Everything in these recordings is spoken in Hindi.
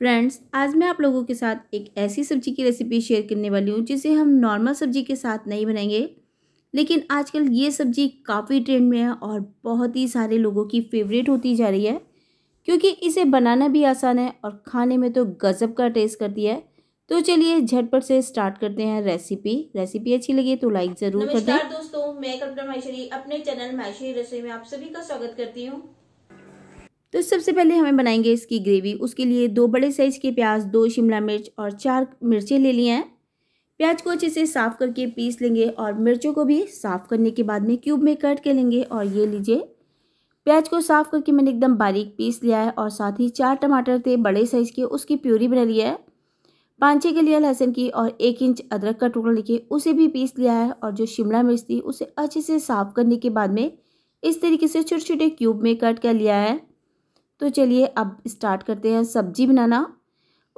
फ्रेंड्स आज मैं आप लोगों के साथ एक ऐसी सब्जी की रेसिपी शेयर करने वाली हूँ जिसे हम नॉर्मल सब्जी के साथ नहीं बनाएंगे लेकिन आजकल ये सब्जी काफ़ी ट्रेंड में है और बहुत ही सारे लोगों की फेवरेट होती जा रही है क्योंकि इसे बनाना भी आसान है और खाने में तो गज़ब का टेस्ट करती है तो चलिए झटपट से स्टार्ट करते हैं रेसिपी रेसिपी अच्छी लगी तो लाइक जरूर कर दोस्तों मैं कल्पना माहेश्वरी अपने चैनल माहेश्वरी रसोई में आप सभी का स्वागत करती हूँ तो सबसे पहले हमें बनाएंगे इसकी ग्रेवी उसके लिए दो बड़े साइज़ के प्याज दो शिमला मिर्च और चार मिर्चें ले लिए हैं प्याज को अच्छे से साफ़ करके पीस लेंगे और मिर्चों को भी साफ़ करने के बाद में क्यूब में कट कर लेंगे और ये लीजिए प्याज को साफ़ करके मैंने एकदम बारीक पीस लिया है और साथ ही चार टमाटर थे बड़े साइज़ के उसकी प्यूरी बना लिया है पाँच छः गलिया लहसुन की और एक इंच अदरक का टुकड़ा लेके उसे भी पीस लिया है और जो शिमला मिर्च थी उसे अच्छे से साफ़ करने के बाद में इस तरीके से छोटे छोटे क्यूब में कट कर लिया है तो चलिए अब स्टार्ट करते हैं सब्जी बनाना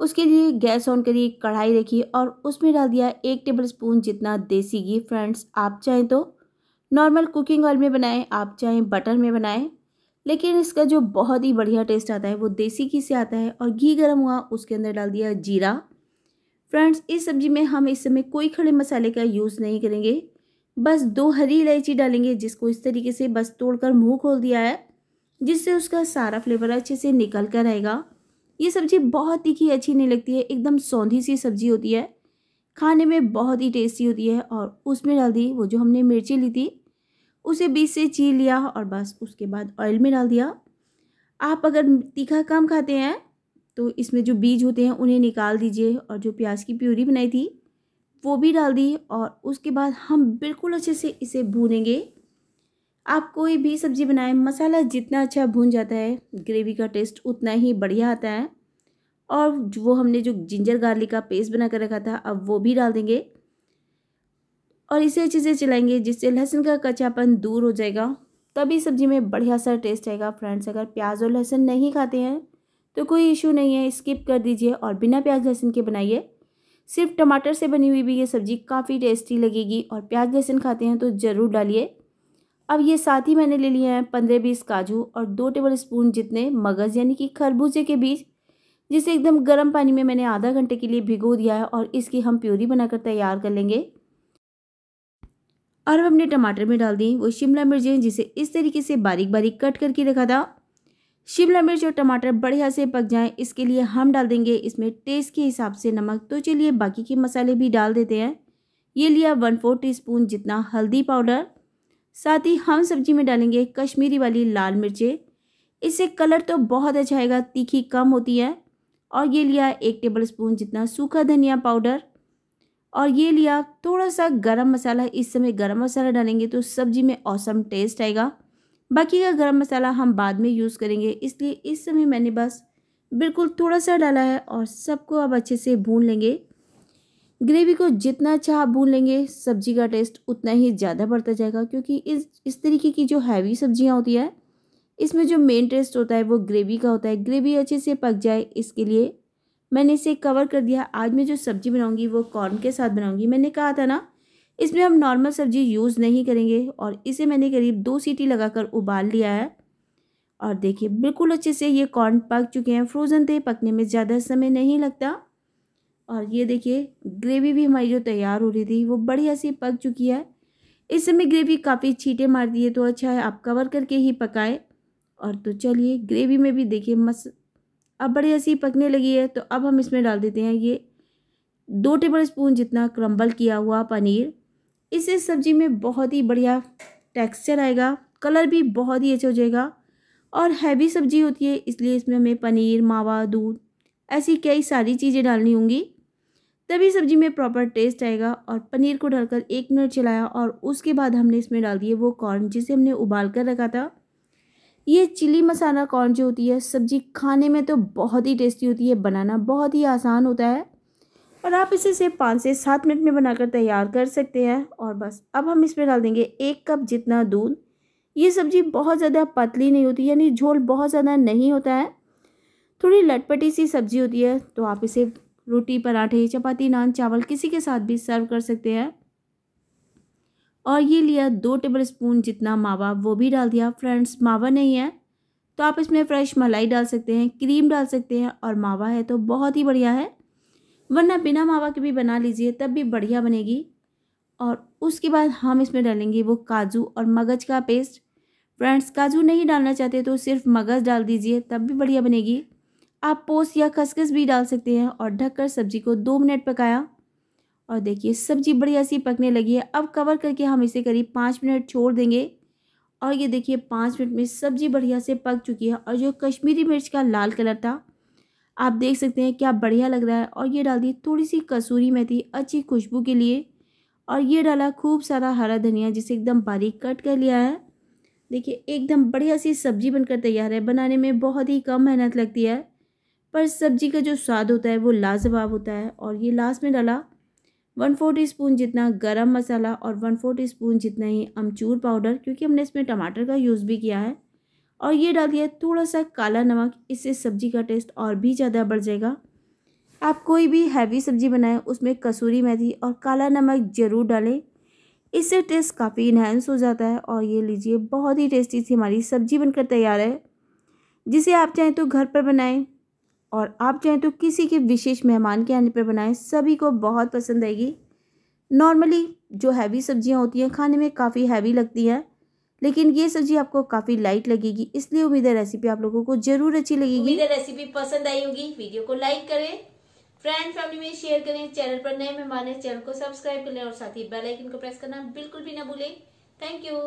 उसके लिए गैस ऑन करिए कढ़ाई रखिए और उसमें डाल दिया एक टेबल स्पून जितना देसी घी फ्रेंड्स आप चाहें तो नॉर्मल कुकिंग ऑयल में बनाएं आप चाहें बटर में बनाएं लेकिन इसका जो बहुत ही बढ़िया टेस्ट आता है वो देसी घी से आता है और घी गर्म हुआ उसके अंदर डाल दिया जीरा फ्रेंड्स इस सब्ज़ी में हम इस समय कोई खड़े मसाले का यूज़ नहीं करेंगे बस दो हरी इलायची डालेंगे जिसको इस तरीके से बस तोड़कर मुंह खोल दिया है जिससे उसका सारा फ्लेवर अच्छे से निकल कर आएगा ये सब्ज़ी बहुत ही अच्छी नहीं लगती है एकदम सौंधी सी सब्ज़ी होती है खाने में बहुत ही टेस्टी होती है और उसमें डाल दी वो जो हमने मिर्ची ली थी उसे बीच से चीर लिया और बस उसके बाद ऑयल में डाल दिया आप अगर तीखा कम खाते हैं तो इसमें जो बीज होते हैं उन्हें निकाल दीजिए और जो प्याज की प्यूरी बनाई थी वो भी डाल दी और उसके बाद हम बिल्कुल अच्छे से इसे भूनेंगे आप कोई भी सब्ज़ी बनाएं मसाला जितना अच्छा भून जाता है ग्रेवी का टेस्ट उतना ही बढ़िया आता है और वो हमने जो जिंजर गार्लिक का पेस्ट बना कर रखा था अब वो भी डाल देंगे और इसे अच्छे से चलाएंगे जिससे लहसुन का कच्चापन दूर हो जाएगा तभी सब्ज़ी में बढ़िया सा टेस्ट आएगा फ्रेंड्स अगर प्याज और लहसुन नहीं खाते हैं तो कोई इशू नहीं है स्किप कर दीजिए और बिना प्याज लहसुन के बनाइए सिर्फ टमाटर से बनी हुई भी ये सब्ज़ी काफ़ी टेस्टी लगेगी और प्याज लहसुन खाते हैं तो ज़रूर डालिए अब ये साथ ही मैंने ले लिए हैं पंद्रह बीस काजू और दो टेबल स्पून जितने मगज़ यानी कि खरबूजे के बीज जिसे एकदम गर्म पानी में मैंने आधा घंटे के लिए भिगो दिया है और इसकी हम प्योरी बनाकर तैयार कर लेंगे और अब हमने टमाटर में डाल दी वो शिमला मिर्च है जिसे इस तरीके से बारीक बारीक कट करके रखा था शिमला मिर्च और टमाटर बढ़िया से पक जाएं इसके लिए हम डाल देंगे इसमें टेस्ट के हिसाब से नमक तो चलिए बाकी के मसाले भी डाल देते हैं ये लिया वन फोर टी स्पून जितना हल्दी पाउडर साथ ही हम सब्जी में डालेंगे कश्मीरी वाली लाल मिर्चें इससे कलर तो बहुत अच्छा आएगा तीखी कम होती है और ये लिया एक टेबल स्पून जितना सूखा धनिया पाउडर और ये लिया थोड़ा सा गरम मसाला इस समय गरम मसाला डालेंगे तो सब्जी में औसम टेस्ट आएगा बाकी का गरम मसाला हम बाद में यूज़ करेंगे इसलिए इस समय मैंने बस बिल्कुल थोड़ा सा डाला है और सबको अब अच्छे से भून लेंगे ग्रेवी को जितना अच्छा आप भून लेंगे सब्जी का टेस्ट उतना ही ज़्यादा बढ़ता जाएगा क्योंकि इस इस तरीके की जो हैवी सब्जियाँ होती है इसमें जो मेन टेस्ट होता है वो ग्रेवी का होता है ग्रेवी अच्छे से पक जाए इसके लिए मैंने इसे कवर कर दिया आज मैं जो सब्ज़ी बनाऊंगी वो कॉर्न के साथ बनाऊंगी मैंने कहा था ना इसमें हम नॉर्मल सब्ज़ी यूज़ नहीं करेंगे और इसे मैंने करीब दो सीटी लगाकर उबाल लिया है और देखिए बिल्कुल अच्छे से ये कॉर्न पक चुके हैं फ्रोज़न थे पकने में ज़्यादा समय नहीं लगता और ये देखिए ग्रेवी भी हमारी जो तैयार हो रही थी वो बढ़िया सी पक चुकी है इस समय ग्रेवी काफ़ी छीटे मार दिए तो अच्छा है आप कवर करके ही पकाएं और तो चलिए ग्रेवी में भी देखिए मस अब बढ़िया सी पकने लगी है तो अब हम इसमें डाल देते हैं ये दो टेबल स्पून जितना क्रम्बल किया हुआ पनीर इससे सब्ज़ी में बहुत ही बढ़िया टेक्स्चर आएगा कलर भी बहुत ही अच्छा हो जाएगा और हैवी सब्ज़ी होती है इसलिए इसमें हमें पनीर मावा दूध ऐसी कई सारी चीज़ें डालनी होंगी तभी सब्जी में प्रॉपर टेस्ट आएगा और पनीर को ढलकर एक मिनट चलाया और उसके बाद हमने इसमें डाल दिए वो कॉर्न जिसे हमने उबाल कर रखा था ये चिली मसाला कॉर्न जो होती है सब्जी खाने में तो बहुत ही टेस्टी होती है बनाना बहुत ही आसान होता है और आप इसे सिर्फ पाँच से सात मिनट में बनाकर तैयार कर सकते हैं और बस अब हम इसमें डाल देंगे एक कप जितना दूध ये सब्ज़ी बहुत ज़्यादा पतली नहीं होती यानी झोल बहुत ज़्यादा नहीं होता है थोड़ी लटपटी सी सब्ज़ी होती है तो आप इसे रोटी पराठे चपाती नान चावल किसी के साथ भी सर्व कर सकते हैं और ये लिया दो टेबल स्पून जितना मावा वो भी डाल दिया फ्रेंड्स मावा नहीं है तो आप इसमें फ्रेश मलाई डाल सकते हैं क्रीम डाल सकते हैं और मावा है तो बहुत ही बढ़िया है वरना बिना मावा के भी बना लीजिए तब भी बढ़िया बनेगी और उसके बाद हम इसमें डालेंगे वो काजू और मगज़ का पेस्ट फ्रेंड्स काजू नहीं डालना चाहते तो सिर्फ मगज़ डाल दीजिए तब भी बढ़िया बनेगी आप पोस या खसखस भी डाल सकते हैं और ढककर सब्जी को दो मिनट पकाया और देखिए सब्जी बढ़िया सी पकने लगी है अब कवर करके हम इसे करीब पाँच मिनट छोड़ देंगे और ये देखिए पाँच मिनट में सब्जी बढ़िया से पक चुकी है और जो कश्मीरी मिर्च का लाल कलर था आप देख सकते हैं क्या बढ़िया लग रहा है और ये डाल दी थोड़ी सी कसूरी मेथी अच्छी खुशबू के लिए और ये डाला खूब सारा हरा धनिया जिसे एकदम बारीक कट कर लिया है देखिए एकदम बढ़िया सी सब्जी बनकर तैयार है बनाने में बहुत ही कम मेहनत लगती है पर सब्जी का जो स्वाद होता है वो लाजवाब होता है और ये लास्ट में डाला वन फोर टी स्पून जितना गरम मसाला और वन फोर टी स्पून जितना ही अमचूर पाउडर क्योंकि हमने इसमें टमाटर का यूज़ भी किया है और ये डाल दिया थोड़ा सा काला नमक इससे सब्जी का टेस्ट और भी ज़्यादा बढ़ जाएगा आप कोई भी हैवी सब्जी बनाएं उसमें कसूरी मेथी और काला नमक ज़रूर डालें इससे टेस्ट काफ़ी इन्हेंस हो जाता है और ये लीजिए बहुत ही टेस्टी सी हमारी सब्जी बनकर तैयार है जिसे आप चाहें तो घर पर बनाएं और आप चाहें तो किसी के विशेष मेहमान के आने पर बनाएं सभी को बहुत पसंद आएगी नॉर्मली जो हैवी सब्जियां होती हैं खाने में काफ़ी हैवी लगती हैं लेकिन ये सब्जी आपको काफ़ी लाइट लगेगी इसलिए उम्मीद है रेसिपी आप लोगों को जरूर अच्छी लगेगी उम्मीद है रेसिपी पसंद आई होगी वीडियो को लाइक करें फ्रेंड फैमिली में शेयर करें चैनल पर नए मेहमान है चैनल को सब्सक्राइब करें और साथ ही बेलाइकन को प्रेस करना बिल्कुल भी ना भूलें थैंक यू